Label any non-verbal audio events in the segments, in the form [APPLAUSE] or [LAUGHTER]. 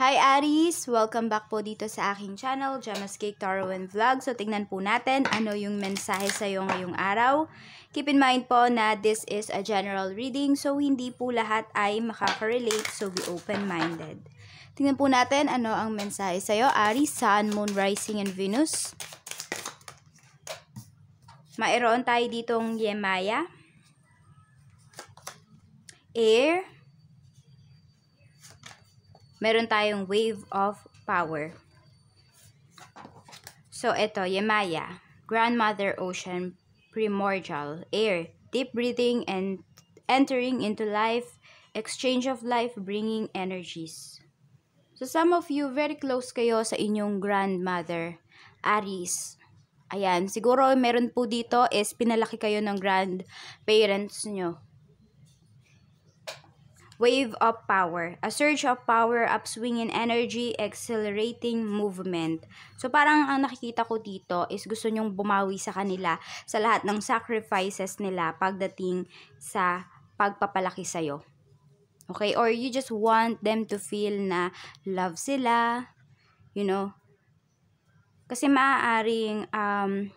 Hi Aries! Welcome back po dito sa aking channel, Gemma's Cake Tarot and Vlog. So tingnan po natin ano yung mensahe sa iyo ngayong araw. Keep in mind po na this is a general reading so hindi po lahat ay makaka-relate so be open-minded. Tingnan po natin ano ang mensahe sa iyo, Aries, Sun, Moon, Rising, and Venus. Mayroon tayo ditong Yemaya. Air meron tayong wave of power. So, ito, Yemaya, grandmother ocean, primordial, air, deep breathing and entering into life, exchange of life, bringing energies. So, some of you, very close kayo sa inyong grandmother, Aries. Ayan, siguro meron po dito is pinalaki kayo ng grandparents nyo Wave of power. A surge of power, upswing in energy, accelerating movement. So parang ang nakikita ko dito is gusto nyong bumawi sa kanila sa lahat ng sacrifices nila pagdating sa pagpapalaki sa'yo. Okay? Or you just want them to feel na love sila, you know. Kasi maaaring um,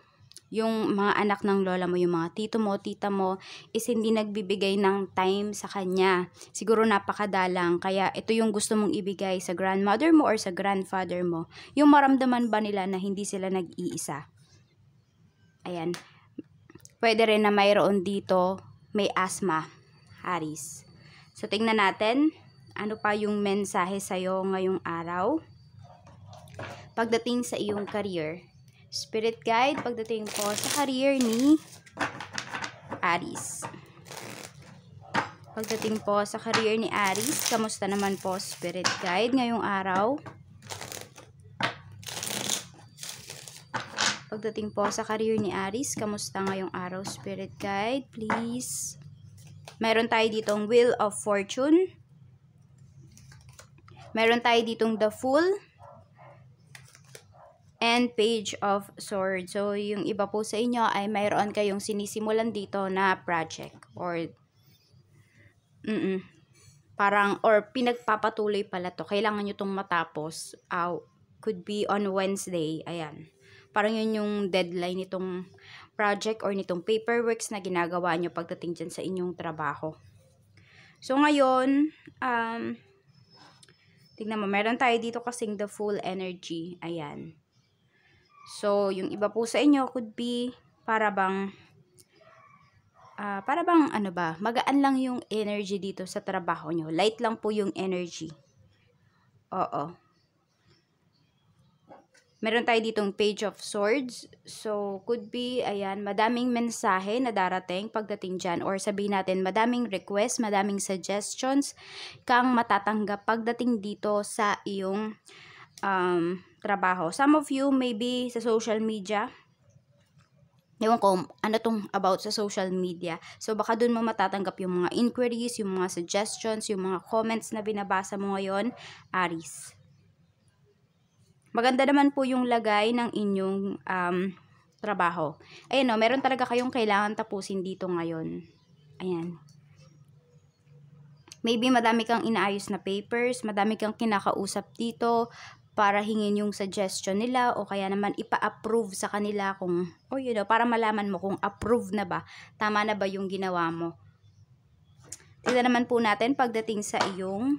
yung mga anak ng lola mo, yung mga tito mo, tita mo, is hindi nagbibigay ng time sa kanya. Siguro napakadalang. Kaya ito yung gusto mong ibigay sa grandmother mo or sa grandfather mo. Yung maramdaman ba nila na hindi sila nag-iisa. Ayan. Pwede rin na mayroon dito may asthma, Aris. So, tingnan natin ano pa yung mensahe sa'yo ngayong araw. Pagdating sa iyong career, spirit guide pagdating po sa career ni Aries. Pagdating po sa career ni Aries, kamusta naman po spirit guide ngayong araw? Pagdating po sa career ni Aries, kamusta ngayong araw spirit guide? Please. Meron tayo ditong Wheel of Fortune. Meron tayo ditong The Fool and Page of Swords. So, yung iba po sa inyo ay mayroon kayong sinisimulan dito na project or mm, parang or pinagpapatuloy pala to. Kailangan nyo tong matapos. Uh, could be on Wednesday. Ayan. Parang yun yung deadline nitong project or nitong paperworks na ginagawa nyo pagdating dyan sa inyong trabaho. So, ngayon, um, tignan mo, meron tayo dito kasing the full energy. Ayan. So, yung iba po sa inyo could be para bang uh, para bang ano ba, magaan lang yung energy dito sa trabaho nyo. Light lang po yung energy. Oo. Meron tayo ditong Page of Swords. So, could be, ayan, madaming mensahe na darating pagdating dyan. Or sabihin natin, madaming request, madaming suggestions kang matatanggap pagdating dito sa iyong um, trabaho. Some of you maybe sa social media, ewan ko, ano tong about sa social media. So, baka dun mo matatanggap yung mga inquiries, yung mga suggestions, yung mga comments na binabasa mo ngayon, Aris. Maganda naman po yung lagay ng inyong um, trabaho. Ayan o, meron talaga kayong kailangan tapusin dito ngayon. Ayan. Maybe madami kang inaayos na papers, madami kang kinakausap dito, para hingin yung suggestion nila o kaya naman ipa-approve sa kanila kung, o oh, you know, para malaman mo kung approve na ba, tama na ba yung ginawa mo. Tignan naman po natin pagdating sa iyong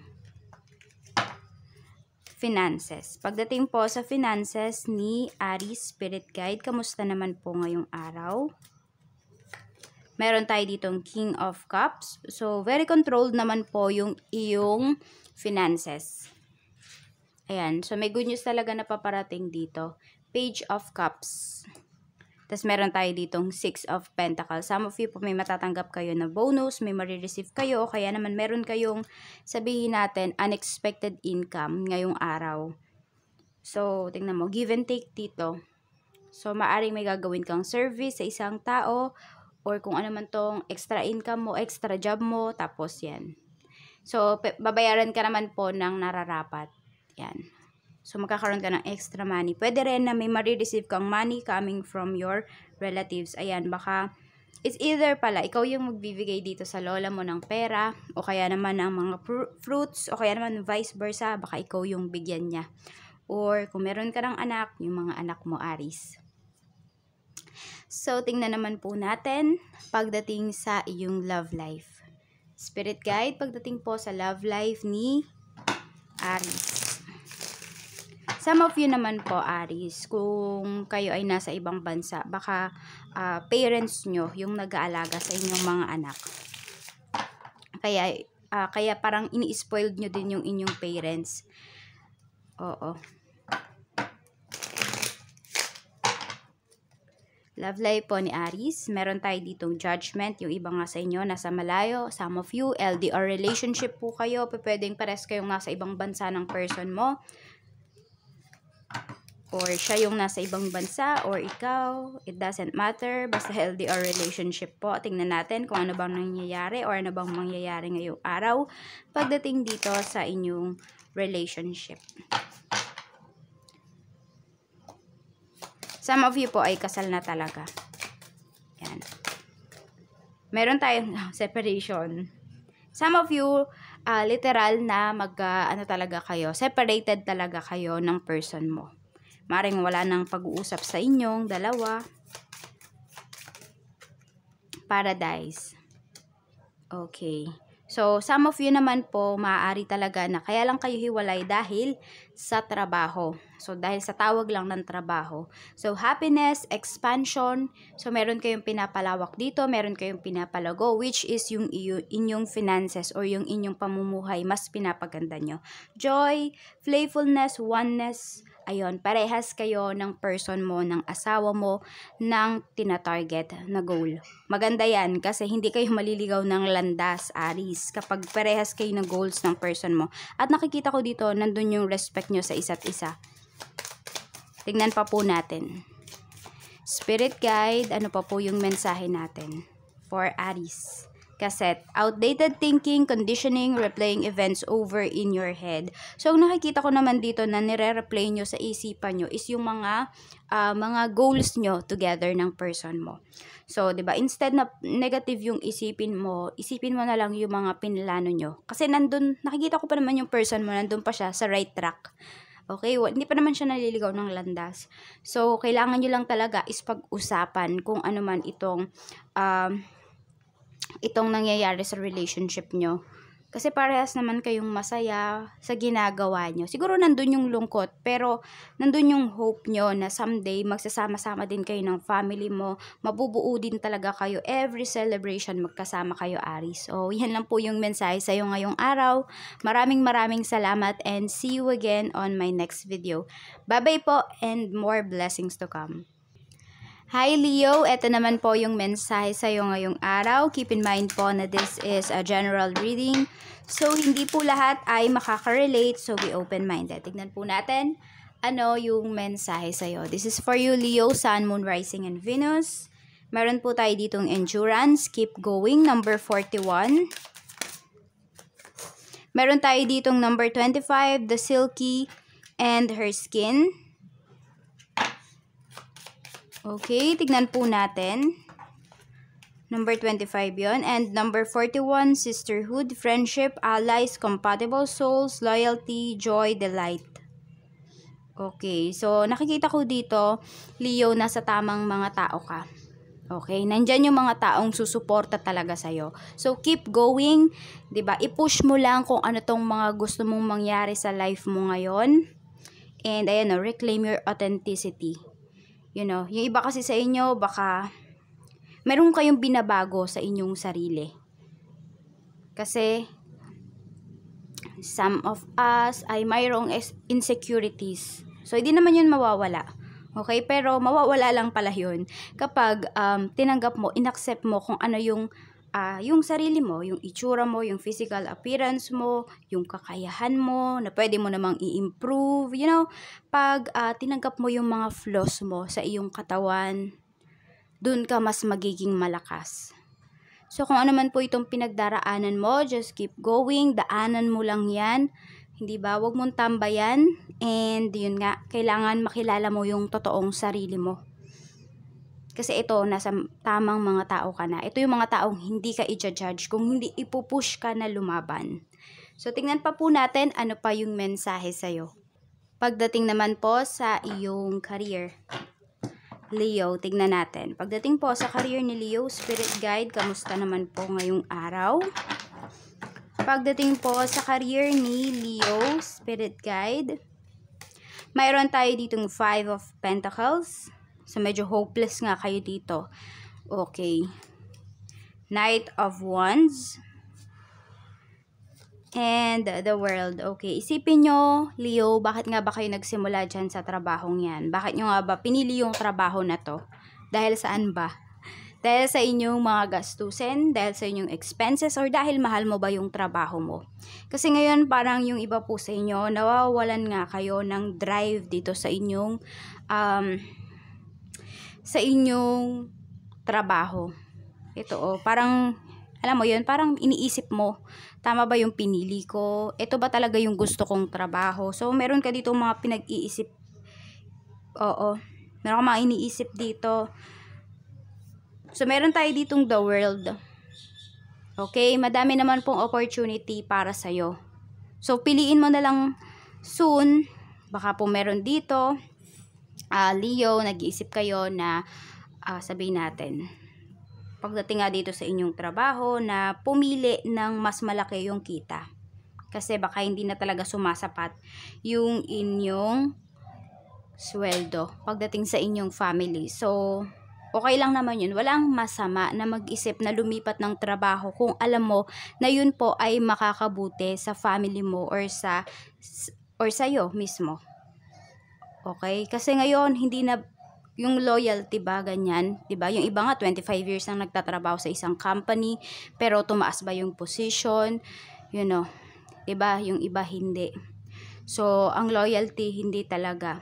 finances. Pagdating po sa finances ni Ari Spirit Guide, kamusta naman po ngayong araw? Meron tayo ditong King of Cups. So, very controlled naman po yung iyong finances Ayan. So, may good news talaga na paparating dito. Page of Cups. Tapos meron tayo ditong 6 of Pentacles. Some of you po may matatanggap kayo na bonus, may marireceive kayo, o kaya naman meron kayong sabihin natin unexpected income ngayong araw. So, tingnan mo, give and take dito. So, maaring may gagawin kang service sa isang tao or kung ano man tong extra income mo, extra job mo, tapos yan. So, babayaran ka naman po ng nararapat. Yan. So, magkakaroon ka ng extra money. Pwede rin na may marireceive kang money coming from your relatives. Ayan, baka it's either pala, ikaw yung magbibigay dito sa lola mo ng pera, o kaya naman ang mga fr fruits, o kaya naman vice versa, baka ikaw yung bigyan niya. Or kung meron ka ng anak, yung mga anak mo, Aris. So, tingnan naman po natin pagdating sa iyong love life. Spirit guide, pagdating po sa love life ni Aris. Some of you naman po, Aris, kung kayo ay nasa ibang bansa, baka uh, parents nyo yung nag-aalaga sa inyong mga anak. Kaya, uh, kaya parang ini-spoiled nyo din yung inyong parents. Oo. Love life po ni Aries. Meron tayo ditong judgment. Yung iba nga sa inyo, nasa malayo. Some of you, LDR relationship po kayo. Pwedeng pares kayong nasa ibang bansa ng person mo or siya yung nasa ibang bansa or ikaw, it doesn't matter. Basta healthy or relationship po. Tingnan natin kung ano bang nangyayari or ano bang mangyayari ngayong araw pagdating dito sa inyong relationship. Some of you po ay kasal na talaga. Yan. Meron tayong [LAUGHS] separation. Some of you uh, literal na mag, uh, ano talaga kayo, separated talaga kayo ng person mo. Maring wala nang pag-uusap sa inyong dalawa. Paradise. Okay. So, some of you naman po, maaari talaga na kaya lang kayo hiwalay dahil sa trabaho. So, dahil sa tawag lang ng trabaho. So, happiness, expansion. So, meron kayong pinapalawak dito, meron kayong pinapalago, which is yung inyong finances or yung inyong pamumuhay, mas pinapaganda nyo. Joy, playfulness, oneness, ayun, parehas kayo ng person mo, ng asawa mo, ng tinatarget na goal. Maganda yan kasi hindi kayo maliligaw ng landas, Aris, kapag parehas kayo ng goals ng person mo. At nakikita ko dito, nandun yung respect nyo sa isa't isa. Tingnan pa po natin. Spirit guide, ano pa po yung mensahe natin for Aries? Cassette, outdated thinking, conditioning, replaying events over in your head. So, ang nakikita ko naman dito na nire-replay nyo sa isipan nyo is yung mga, uh, mga goals nyo together ng person mo. So, ba diba, instead na negative yung isipin mo, isipin mo na lang yung mga pinlano nyo. Kasi nandun, nakikita ko pa naman yung person mo, nandun pa siya sa right track Okay? Hindi pa naman siya naliligaw ng landas. So, kailangan nyo lang talaga is pag-usapan kung ano man itong, um, itong nangyayari sa relationship nyo. Kasi parehas naman kayong masaya sa ginagawa nyo. Siguro nandun yung lungkot, pero nandun yung hope nyo na someday magsasama-sama din kayo ng family mo. Mabubuo din talaga kayo every celebration magkasama kayo, Ari. So, [LAUGHS] yan lang po yung mensahe sa'yo ngayong araw. Maraming maraming salamat and see you again on my next video. Bye-bye po and more blessings to come. Hi Leo, ito naman po yung mensahe sa iyo ngayong araw. Keep in mind po na this is a general reading. So hindi po lahat ay makaka-relate, so be open-minded. Tignan po natin ano yung mensahe sa iyo. This is for you Leo, Sun, Moon, Rising and Venus. Meron po tayo ditong endurance, keep going, number 41. Meron tayo ditong number 25, the silky and her skin. Okay, tignan po natin. Number 25 yon And number 41, sisterhood, friendship, allies, compatible souls, loyalty, joy, delight. Okay, so nakikita ko dito, Leo, nasa tamang mga tao ka. Okay, nandyan yung mga taong susuporta talaga sa'yo. So, keep going, ba diba? I-push mo lang kung ano tong mga gusto mong mangyari sa life mo ngayon. And, ayan o, oh, reclaim your authenticity. You know, yung iba kasi sa inyo, baka meron kayong binabago sa inyong sarili. Kasi some of us ay mayroong insecurities. So, hindi naman yun mawawala. Okay? Pero mawawala lang pala yun kapag um, tinanggap mo, inaccept mo kung ano yung uh, yung sarili mo, yung itsura mo, yung physical appearance mo, yung kakayahan mo, na pwede mo namang i-improve, you know, pag uh, tinanggap mo yung mga flaws mo sa iyong katawan, dun ka mas magiging malakas. So, kung ano man po itong pinagdaraanan mo, just keep going, daanan mo lang yan, hindi ba? Huwag mong tambayan, and yun nga, kailangan makilala mo yung totoong sarili mo. Kasi ito, nasa tamang mga tao ka na. Ito yung mga taong hindi ka i-judge kung hindi ipupush ka na lumaban. So, tingnan pa po natin ano pa yung mensahe sa'yo. Pagdating naman po sa iyong career. Leo, tingnan natin. Pagdating po sa career ni Leo, Spirit Guide, kamusta naman po ngayong araw? Pagdating po sa career ni Leo, Spirit Guide, mayroon tayo ditong Five of Pentacles, So, medyo hopeless nga kayo dito. Okay. Knight of Wands. And the world. Okay, isipin nyo, Leo, bakit nga ba kayo nagsimula dyan sa trabahong yan? Bakit nyo nga ba pinili yung trabaho na to? Dahil saan ba? Dahil sa inyong mga gastusin, dahil sa inyong expenses, or dahil mahal mo ba yung trabaho mo. Kasi ngayon parang yung iba po sa inyo, nawawalan nga kayo ng drive dito sa inyong um, sa inyong trabaho. Ito oh, parang alam mo 'yun, parang iniisip mo, tama ba yung pinili ko? Ito ba talaga yung gusto kong trabaho? So meron ka dito mga pinag-iisip. Oo. Meron ka mga iniisip dito. So meron tayo ditong the world. Okay, madami naman pong opportunity para sa iyo. So piliin mo na lang soon. Baka po meron dito uh, Leo, nag-iisip kayo na uh, sabihin natin, pagdating nga dito sa inyong trabaho na pumili ng mas malaki yung kita. Kasi baka hindi na talaga sumasapat yung inyong sweldo pagdating sa inyong family. So, okay lang naman yun. Walang masama na mag-isip na lumipat ng trabaho kung alam mo na yun po ay makakabuti sa family mo or sa or sa'yo mismo. Okay? Kasi ngayon, hindi na yung loyalty ba, ganyan, di ba? Yung iba nga, 25 years nang nagtatrabaho sa isang company, pero tumaas ba yung position, you know, di ba? Yung iba, hindi. So, ang loyalty, hindi talaga.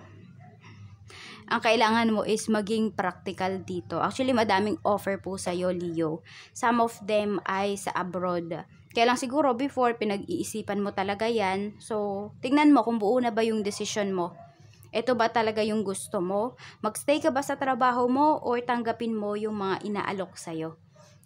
Ang kailangan mo is maging practical dito. Actually, madaming offer po sa'yo, Leo. Some of them ay sa abroad. Kaya lang siguro before, pinag-iisipan mo talaga yan. So, tignan mo kung buo na ba yung decision mo ito ba talaga yung gusto mo? Magstay ka ba sa trabaho mo o tanggapin mo yung mga inaalok sa'yo?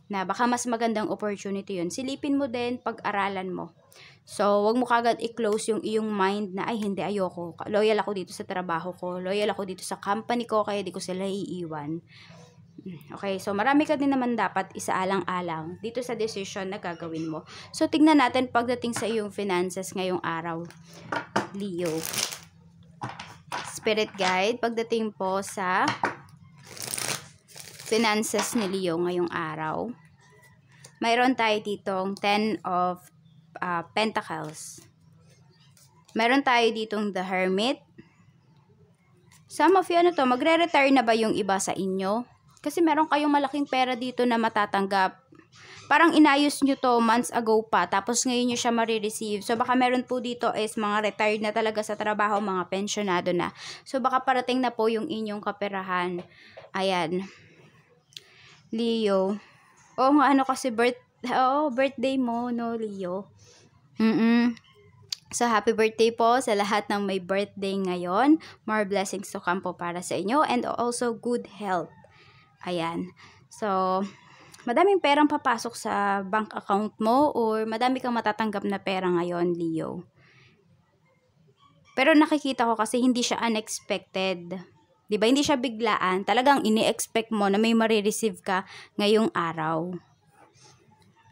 Na baka mas magandang opportunity yun. Silipin mo din, pag-aralan mo. So, wag mo kagad i-close yung iyong mind na, ay hindi, ayoko. Loyal ako dito sa trabaho ko. Loyal ako dito sa company ko, kaya di ko sila iiwan. Okay, so marami ka din naman dapat isaalang-alang dito sa decision na gagawin mo. So, tignan natin pagdating sa iyong finances ngayong araw, Leo spirit guide pagdating po sa finances ni Leo ngayong araw. Mayroon tayo ditong 10 of uh, Pentacles. Mayroon tayo ditong The Hermit. Some of you, ano to, magre-retire na ba yung iba sa inyo? Kasi meron kayong malaking pera dito na matatanggap parang inayos nyo to months ago pa, tapos ngayon nyo siya marireceive. So, baka meron po dito is mga retired na talaga sa trabaho, mga pensionado na. So, baka parating na po yung inyong kaperahan. Ayan. Leo. O, oh, ano kasi birth, oh, birthday mo, no, Leo? Mm-mm. So, happy birthday po sa lahat ng may birthday ngayon. More blessings to come po para sa inyo and also good health. Ayan. So, madaming perang papasok sa bank account mo or madami kang matatanggap na pera ngayon, Leo. Pero nakikita ko kasi hindi siya unexpected. 'Di ba? Hindi siya biglaan. Talagang ini-expect mo na may marireceive ka ngayong araw.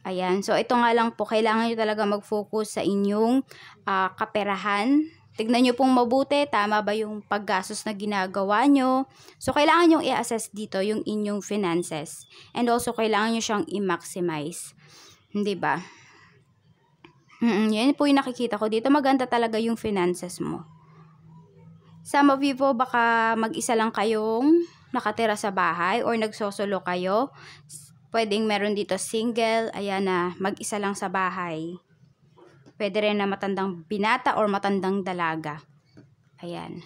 Ayan. So, ito nga lang po, kailangan nyo talaga mag-focus sa inyong uh, kaperahan Tignan nyo pong mabuti, tama ba yung paggastos na ginagawa nyo. So, kailangan nyong i-assess dito yung inyong finances. And also, kailangan nyo siyang i-maximize. Hindi ba? Mm, mm yan po yung nakikita ko dito. Maganda talaga yung finances mo. Some of you po, baka mag-isa lang kayong nakatira sa bahay or nagsosolo kayo. Pwedeng meron dito single, ayan na, mag-isa lang sa bahay. Pwede rin na matandang binata or matandang dalaga. Ayan.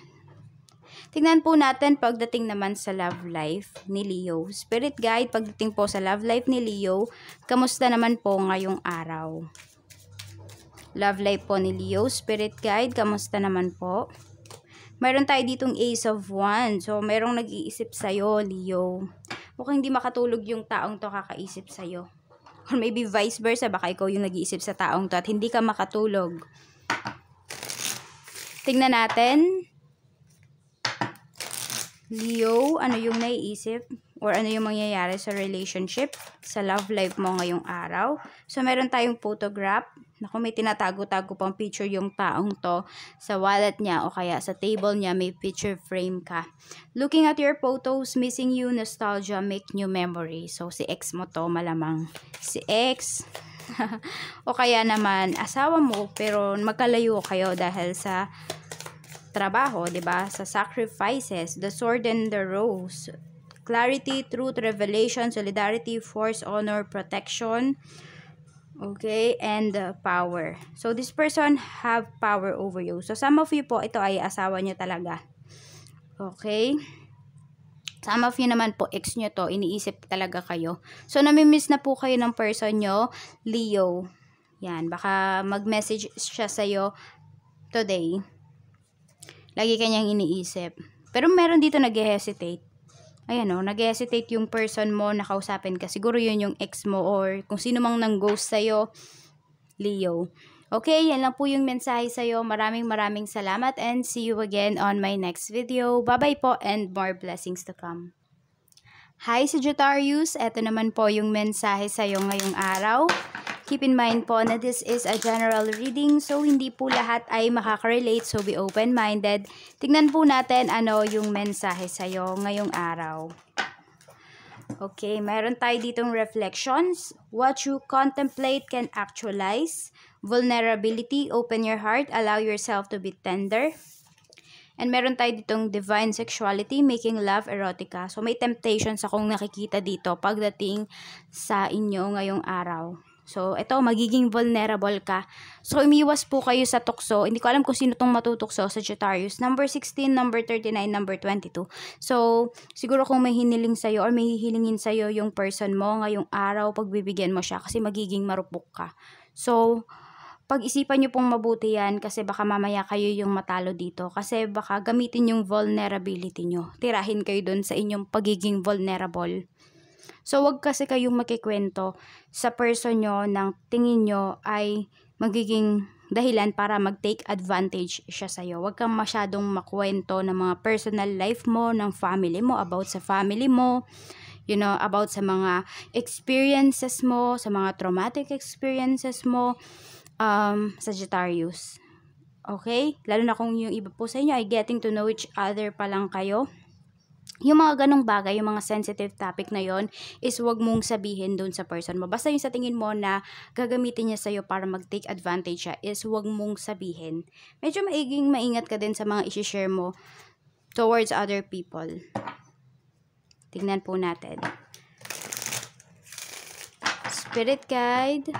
Tingnan po natin pagdating naman sa love life ni Leo. Spirit guide, pagdating po sa love life ni Leo, kamusta naman po ngayong araw? Love life po ni Leo, spirit guide, kamusta naman po? Meron tayo ditong Ace of Wands. So, merong nag-iisip sa'yo, Leo. Mukhang hindi makatulog yung taong to kakaisip sa'yo. Or maybe vice versa, baka ikaw yung nag-iisip sa taong to at hindi ka makatulog. Tingnan natin. Leo, ano yung naiisip? or ano yung mangyayari sa relationship, sa love life mo ngayong araw. So, meron tayong photograph. Naku, may tinatago-tago pang picture yung taong to sa wallet niya o kaya sa table niya may picture frame ka. Looking at your photos, missing you, nostalgia, make new memory. So, si ex mo to malamang. Si ex, [LAUGHS] o kaya naman asawa mo pero magkalayo kayo dahil sa trabaho, 'di ba? Sa sacrifices, the sword and the rose clarity, truth, revelation, solidarity, force, honor, protection, okay, and uh, power. So, this person have power over you. So, some of you po, ito ay asawa nyo talaga. Okay? Some of you naman po, ex nyo to, iniisip talaga kayo. So, namimiss na po kayo ng person nyo, Leo. Yan, baka mag-message siya sa'yo today. Lagi kanyang iniisip. Pero meron dito nag-hesitate ayan o, oh, nag-hesitate yung person mo na kausapin ka. Siguro yun yung ex mo or kung sino mang nang-ghost sa'yo, Leo. Okay, yan lang po yung mensahe sa'yo. Maraming maraming salamat and see you again on my next video. Bye-bye po and more blessings to come. Hi Sagittarius, eto naman po yung mensahe sa'yo ngayong araw. Keep in mind po na this is a general reading so hindi po lahat ay makaka-relate so be open-minded. Tignan po natin ano yung mensahe sa'yo ngayong araw. Okay, mayroon tayo ditong reflections. What you contemplate can actualize. Vulnerability, open your heart, allow yourself to be tender. And meron tayo ditong divine sexuality, making love, erotica. So may temptations akong nakikita dito pagdating sa inyo ngayong araw. So, ito, magiging vulnerable ka. So, umiwas po kayo sa tukso. Hindi ko alam kung sino tong matutukso, Sagittarius. Number 16, number 39, number 22. So, siguro kung may hiniling sa'yo or may hihilingin sa'yo yung person mo ngayong araw, pagbibigyan mo siya kasi magiging marupok ka. So, pag-isipan nyo pong mabuti yan kasi baka mamaya kayo yung matalo dito. Kasi baka gamitin yung vulnerability nyo. Tirahin kayo dun sa inyong pagiging vulnerable. So, wag kasi kayong makikwento sa person nyo ng tingin nyo ay magiging dahilan para mag-take advantage siya sa'yo. Huwag kang masyadong makwento ng mga personal life mo, ng family mo, about sa family mo, you know, about sa mga experiences mo, sa mga traumatic experiences mo, um, Sagittarius. Okay? Lalo na kung yung iba po sa inyo ay getting to know each other pa lang kayo yung mga ganong bagay, yung mga sensitive topic na yon is wag mong sabihin doon sa person mo. Basta yung sa tingin mo na gagamitin niya sa'yo para mag-take advantage siya is wag mong sabihin. Medyo maiging maingat ka din sa mga isi-share mo towards other people. Tignan po natin. Spirit guide.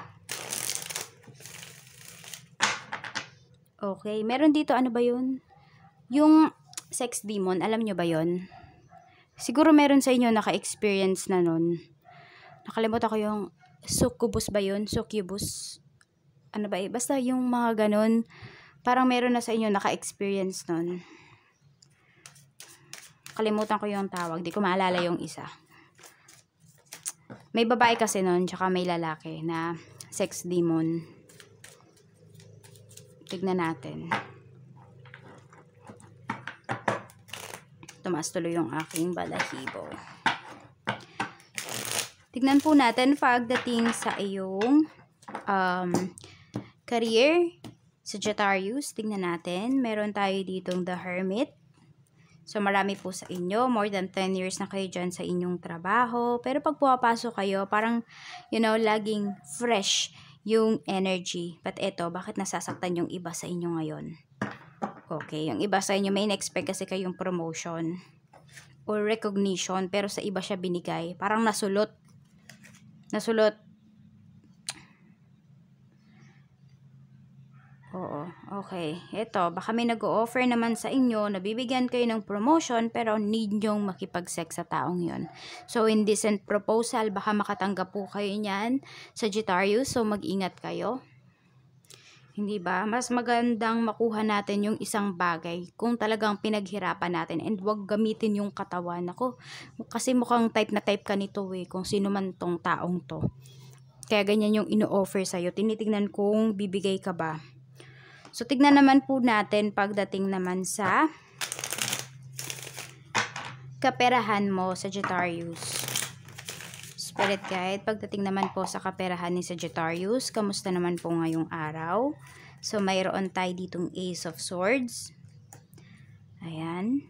Okay, meron dito ano ba yun? Yung sex demon, alam nyo ba yon Siguro meron sa inyo naka-experience na nun. Nakalimutan ko yung succubus ba yun? Succubus? Ano ba eh? Basta yung mga ganun, parang meron na sa inyo naka-experience nun. Kalimutan ko yung tawag. Di ko maalala yung isa. May babae kasi nun, tsaka may lalaki na sex demon. Tignan natin. Tumaas tuloy yung aking balahibo. Tignan po natin pagdating sa iyong um, career Sagittarius. Tignan natin. Meron tayo ditong The Hermit. So, marami po sa inyo. More than 10 years na kayo dyan sa inyong trabaho. Pero pag pumapasok kayo, parang, you know, laging fresh yung energy. But eto, bakit nasasaktan yung iba sa inyo ngayon? Okay, yung iba sa inyo may in-expect kasi kayong promotion or recognition pero sa iba siya binigay. Parang nasulot. Nasulot. Oo, okay. Ito, baka may nag-o-offer naman sa inyo, nabibigyan kayo ng promotion pero need nyong makipag-sex sa taong yon. So, in decent proposal, baka makatanggap po kayo niyan, Sagittarius. So, mag-ingat kayo. Hindi ba? Mas magandang makuha natin yung isang bagay kung talagang pinaghirapan natin and wag gamitin yung katawan. Ako, kasi mukhang type na type ka nito eh, kung sino man tong taong to. Kaya ganyan yung ino-offer sa'yo. Tinitingnan kung bibigay ka ba. So, tignan naman po natin pagdating naman sa kaperahan mo, Sagittarius. Spirit Guide. Pagdating naman po sa kaperahan ni Sagittarius, kamusta naman po ngayong araw? So, mayroon tayo ditong Ace of Swords. Ayan.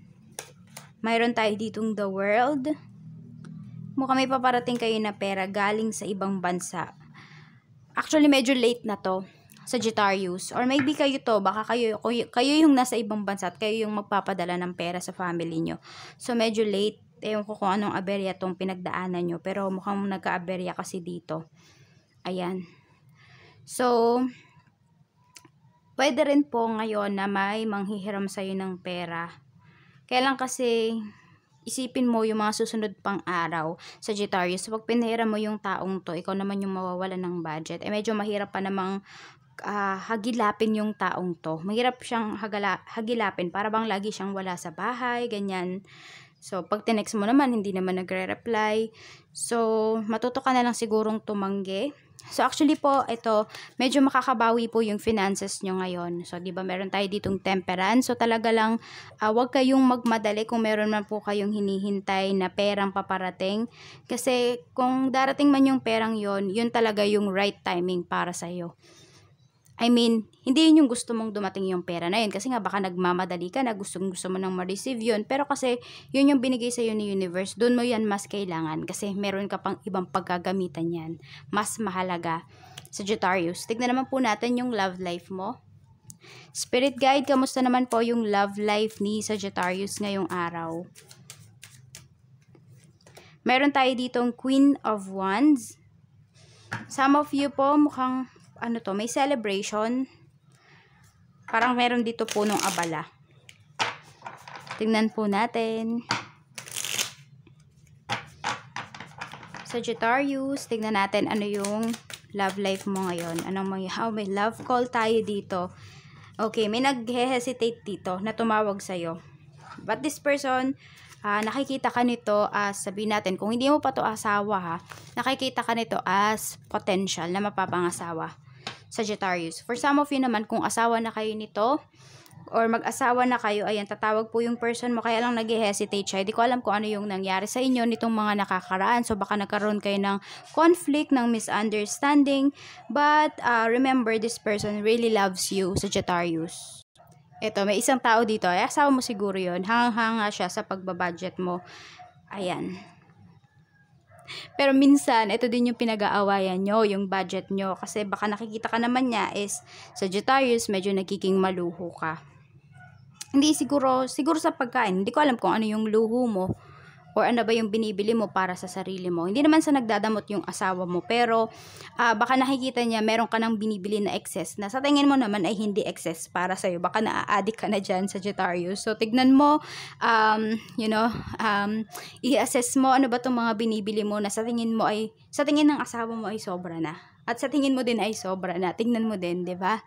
Mayroon tayo ditong The World. Mukhang may paparating kayo na pera galing sa ibang bansa. Actually, medyo late na to. Sagittarius. Or maybe kayo to, baka kayo, kayo yung nasa ibang bansa at kayo yung magpapadala ng pera sa family nyo. So, medyo late ewan ko kung anong aberya tong pinagdaanan nyo. Pero mukhang nagka-aberya kasi dito. Ayan. So, pwede rin po ngayon na may manghihiram sa'yo ng pera. Kailan kasi, isipin mo yung mga susunod pang araw, sa Sagittarius, pag pinahiram mo yung taong to, ikaw naman yung mawawala ng budget. Eh medyo mahirap pa namang uh, hagilapin yung taong to. Mahirap siyang hagala, hagilapin para bang lagi siyang wala sa bahay, ganyan. So, pag tinext mo naman, hindi naman nagre-reply. So, matuto ka na lang sigurong tumanggi. So, actually po, ito, medyo makakabawi po yung finances nyo ngayon. So, di ba, meron tayo ditong temperance. So, talaga lang, uh, ah, wag kayong magmadali kung meron man po kayong hinihintay na perang paparating. Kasi, kung darating man yung perang yon yun talaga yung right timing para sa'yo. I mean, hindi yun yung gusto mong dumating yung pera na yun. Kasi nga baka nagmamadali ka na gusto, gusto mo nang ma-receive yun. Pero kasi yun yung binigay sa'yo ni universe. Doon mo yan mas kailangan. Kasi meron ka pang ibang paggagamitan yan. Mas mahalaga. Sagittarius, tignan naman po natin yung love life mo. Spirit guide, kamusta naman po yung love life ni Sagittarius ngayong araw? Meron tayo ditong Queen of Wands. Some of you po mukhang ano to, may celebration. Parang meron dito po nung abala. Tingnan po natin. Sagittarius, tingnan natin ano yung love life mo ngayon. Anong may, how may love call tayo dito. Okay, may nag-hesitate dito na tumawag sa'yo. But this person, uh, nakikita ka nito as, sabi natin, kung hindi mo pa to asawa ha, nakikita ka nito as potential na mapapangasawa. Sagittarius. For some of you naman, kung asawa na kayo nito, or mag-asawa na kayo, ayan, tatawag po yung person mo, kaya lang nag hesitate siya. Hindi ko alam kung ano yung nangyari sa inyo nitong mga nakakaraan. So, baka nagkaroon kayo ng conflict, ng misunderstanding. But, uh, remember, this person really loves you, Sagittarius. Ito, may isang tao dito. Ay, asawa mo siguro yun. Hangang-hanga siya sa pagbabudget mo. Ayan. Pero minsan, ito din yung pinag-aawayan nyo, yung budget nyo. Kasi baka nakikita ka naman niya is Sagittarius, medyo nagiging maluho ka. Hindi siguro, siguro sa pagkain, hindi ko alam kung ano yung luho mo or ano ba yung binibili mo para sa sarili mo. Hindi naman sa nagdadamot yung asawa mo, pero uh, baka nakikita niya meron ka nang binibili na excess na sa tingin mo naman ay hindi excess para sa'yo. Baka na-addict ka na dyan sa Jotarius. So, tignan mo, um, you know, um, i-assess mo ano ba itong mga binibili mo na sa tingin mo ay, sa tingin ng asawa mo ay sobra na. At sa tingin mo din ay sobra na. Tignan mo din, di ba?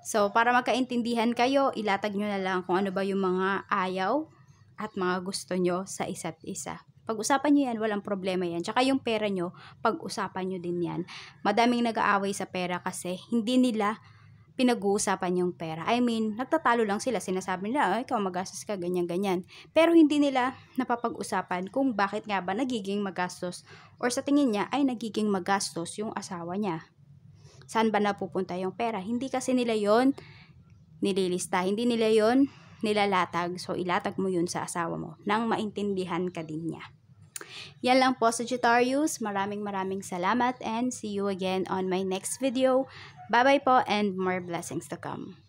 So, para magkaintindihan kayo, ilatag nyo na lang kung ano ba yung mga ayaw at mga gusto nyo sa isa't isa. Pag-usapan nyo yan, walang problema yan. Tsaka yung pera nyo, pag-usapan nyo din yan. Madaming nag-aaway sa pera kasi hindi nila pinag-uusapan yung pera. I mean, nagtatalo lang sila. Sinasabi nila, oh, ikaw magastos ka, ganyan-ganyan. Pero hindi nila napapag-usapan kung bakit nga ba nagiging magastos or sa tingin niya ay nagiging magastos yung asawa niya. Saan ba napupunta yung pera? Hindi kasi nila yon nililista. Hindi nila yon nilalatag. So, ilatag mo yun sa asawa mo nang maintindihan ka din niya. Yan lang po, Sagittarius. Maraming maraming salamat and see you again on my next video. Bye-bye po and more blessings to come.